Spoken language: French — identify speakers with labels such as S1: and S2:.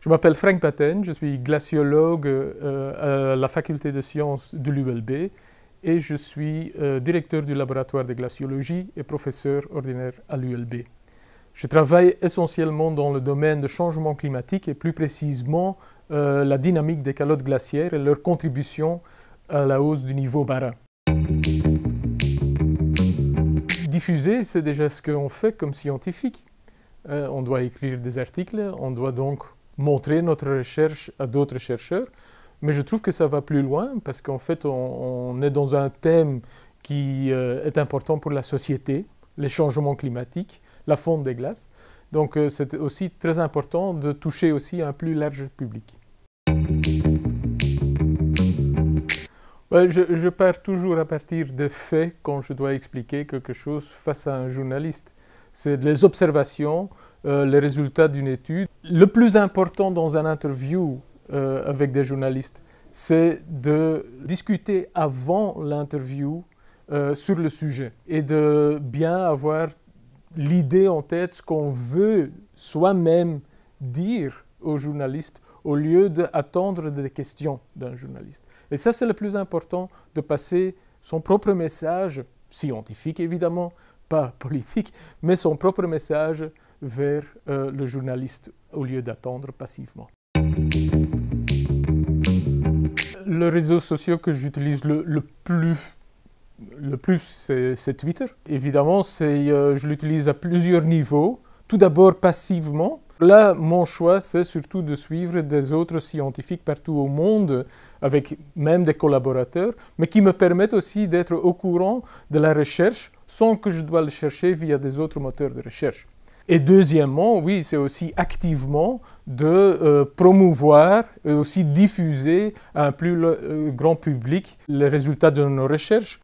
S1: Je m'appelle Frank Patten, je suis glaciologue euh, euh, à la faculté de sciences de l'ULB et je suis euh, directeur du laboratoire de glaciologie et professeur ordinaire à l'ULB. Je travaille essentiellement dans le domaine de changement climatique et plus précisément la dynamique des calottes glaciaires et leur contribution à la hausse du niveau marin. Diffuser, c'est déjà ce qu'on fait comme scientifique. on doit écrire des articles, on doit donc montrer notre recherche à d'autres chercheurs. Mais je trouve que ça va plus loin parce qu'en fait, on, est dans un thème qui euh, est important pour la société, les changements climatiques, la fonte des glaces. Donc euh, c'est aussi très important de toucher aussi un plus large public. Je, je pars toujours à partir des faits quand je dois expliquer quelque chose face à un journaliste c'est les observations, euh, les résultats d'une étude. Le plus important dans un interview euh, avec des journalistes, c'est de discuter avant l'interview euh, sur le sujet et de bien avoir l'idée en tête, ce qu'on veut soi-même dire aux journalistes au lieu d'attendre des questions d'un journaliste. Et ça, c'est le plus important, de passer son propre message, scientifique évidemment, pas politique, mais son propre message vers euh, le journaliste au lieu d'attendre passivement. Le réseau social que j'utilise le, plus, le plus c'est Twitter. Évidemment, c'est, euh, je l'utilise à plusieurs niveaux. Tout d'abord passivement, Là, mon choix, c'est surtout de suivre des autres scientifiques partout au monde, avec même des collaborateurs, mais qui me permettent aussi d'être au courant de la recherche sans que je dois le chercher via des autres moteurs de recherche. Et deuxièmement, oui, c'est aussi activement de euh, promouvoir et aussi diffuser à un plus euh, grand public les résultats de nos recherches.